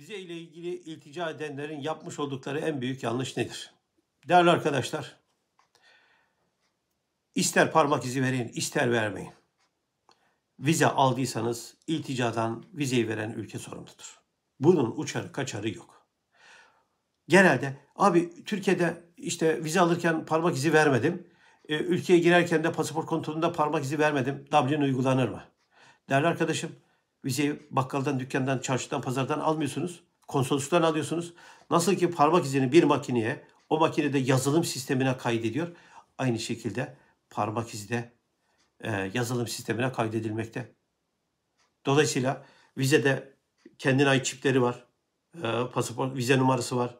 Vize ile ilgili iltica edenlerin yapmış oldukları en büyük yanlış nedir? Değerli arkadaşlar, ister parmak izi verin, ister vermeyin. Vize aldıysanız ilticadan vizeyi veren ülke sorumludur. Bunun uçarı kaçarı yok. Genelde abi Türkiye'de işte vize alırken parmak izi vermedim. E, ülkeye girerken de pasaport kontrolünde parmak izi vermedim. Dublin uygulanır mı? Değerli arkadaşım vizeyi bakkaldan, dükkandan, çarşıdan, pazardan almıyorsunuz. Konsolosluktan alıyorsunuz. Nasıl ki parmak izini bir makineye, o makinede yazılım sistemine kaydediyor. Aynı şekilde parmak izi de e, yazılım sistemine kaydedilmekte. Dolayısıyla vizede kendine ait çipleri var. E, pasaport, vize numarası var.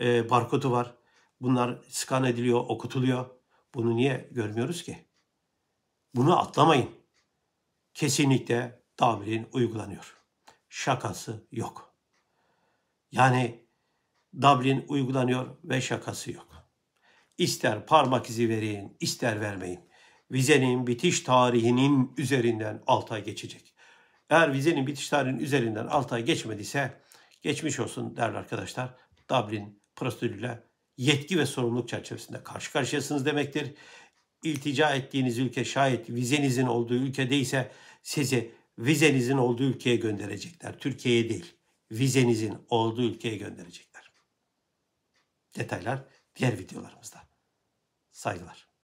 E, barkodu var. Bunlar skan ediliyor, okutuluyor. Bunu niye görmüyoruz ki? Bunu atlamayın. Kesinlikle tamirin uygulanıyor. Şakası yok. Yani Dublin uygulanıyor ve şakası yok. İster parmak izi verin, ister vermeyin. Vizenin bitiş tarihinin üzerinden 6 ay geçecek. Eğer vizenin bitiş tarihinin üzerinden 6 ay geçmediyse geçmiş olsun derler arkadaşlar. Dublin prosedürüyle yetki ve sorumluluk çerçevesinde karşı karşıyasınız demektir. İltica ettiğiniz ülke şayet vizenizin olduğu ülkede ise sizi vizenizin olduğu ülkeye gönderecekler. Türkiye'ye değil, vizenizin olduğu ülkeye gönderecekler. Detaylar diğer videolarımızda. Saygılar.